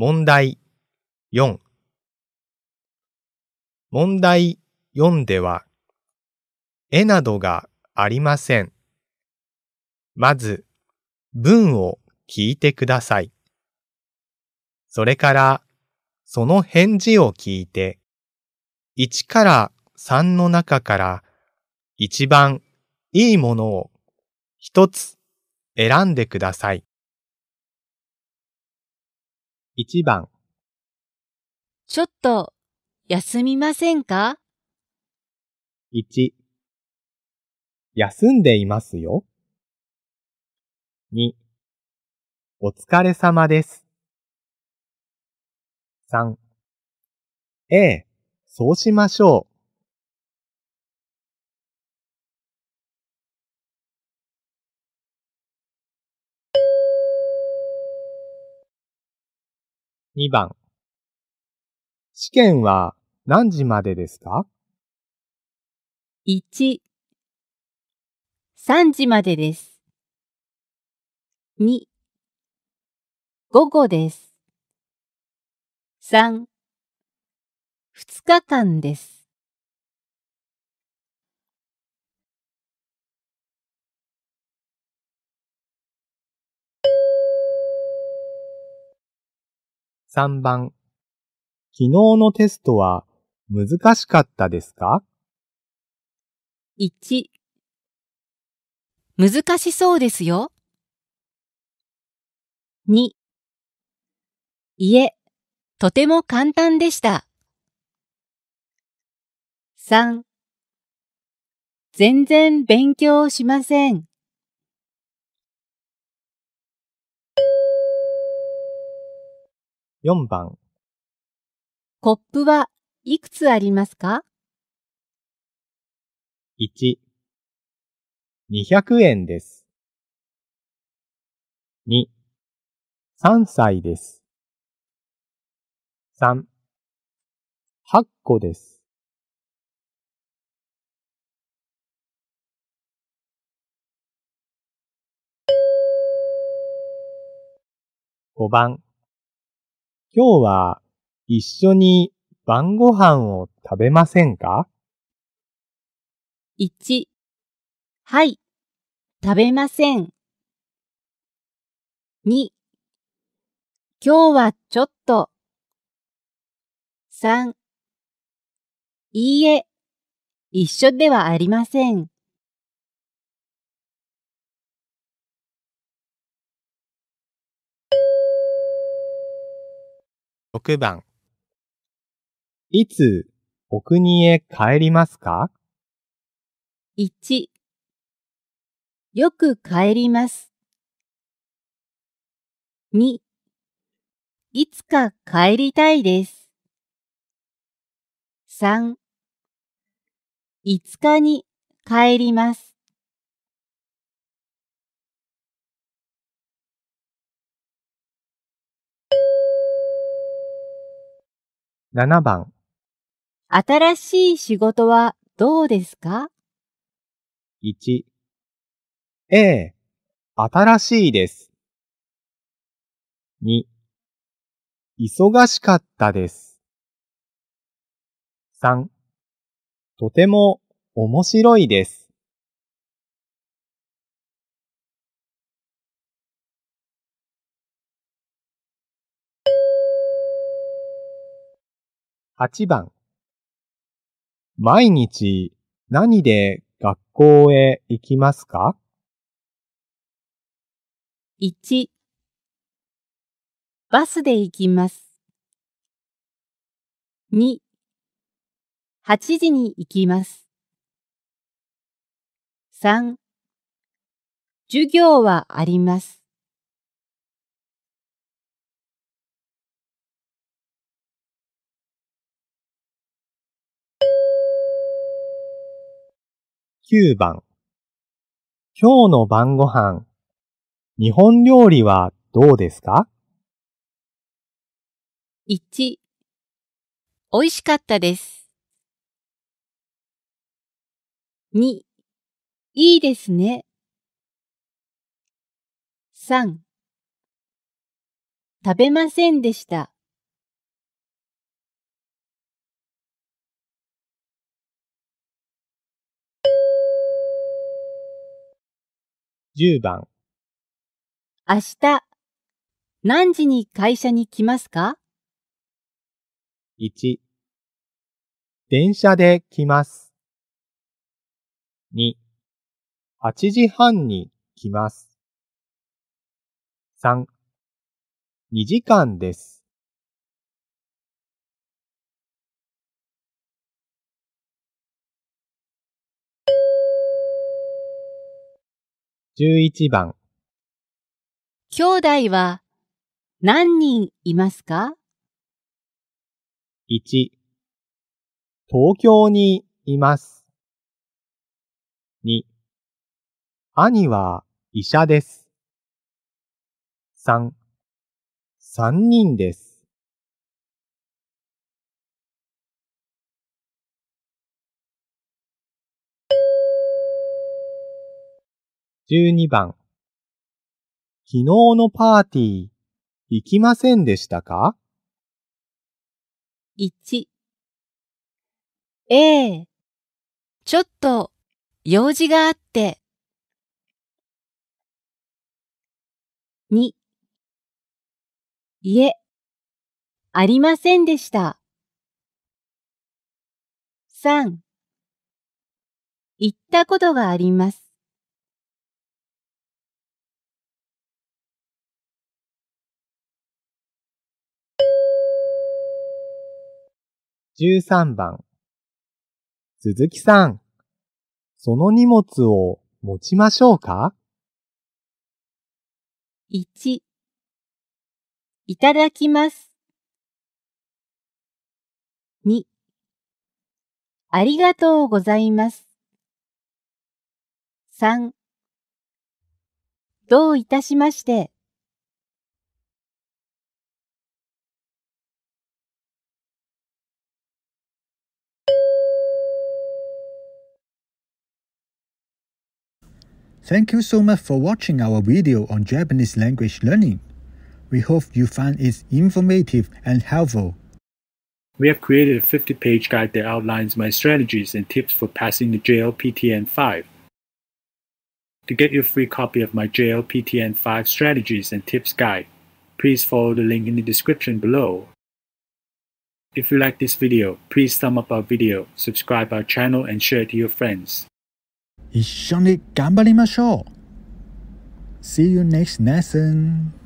問題4問題4では絵などがありません。まず文を聞いてください。それからその返事を聞いて1から3の中から一番いいものを一つ選んでください。1番ちょっと休みませんか ?1 休んでいますよ。2お疲れ様です。3ええ、そうしましょう。2番試験は何時までですか ?1、3時までです。2、午後です。3、2日間です。3番、昨日のテストは難しかったですか ?1、難しそうですよ。2、いえ、とても簡単でした。3、全然勉強しません。4番コップはいくつありますか ?1、200円です。2、3歳です。3、8個です。5番今日は一緒に晩ご飯を食べませんか ?1、はい、食べません。2、今日はちょっと。3、いいえ、一緒ではありません。6番いつお国へ帰りますか ?1 よく帰ります。2いつか帰りたいです。3 5日に帰ります。7番新しい仕事はどうですか ?1 ええ、新しいです。2忙しかったです。3とても面白いです。8番毎日何で学校へ行きますか ?1 バスで行きます。2 8時に行きます。3授業はあります。9番今日の晩ご飯、日本料理はどうですか ?1、美味しかったです。2、いいですね。3、食べませんでした。10番明日何時に会社に来ますか ?1 電車で来ます。2 8時半に来ます。3 2時間です。11番兄弟は何人いますか ?1 東京にいます。2兄は医者です。3三人です。12番昨日のパーティー行きませんでしたか ?1 ええ、ちょっと用事があって2いえ、ありませんでした。3行ったことがあります。13番。鈴木さん、その荷物を持ちましょうか ?1、いただきます。2、ありがとうございます。3、どういたしまして。Thank you so much for watching our video on Japanese language learning. We hope you find it informative and helpful. We have created a 50-page guide that outlines my strategies and tips for passing the JLPTN 5. To get your free copy of my JLPTN 5 strategies and tips guide, please follow the link in the description below. If you like this video, please thumb up our video, subscribe our channel and share it to your friends. 一緒に頑張りましょう See you next lesson!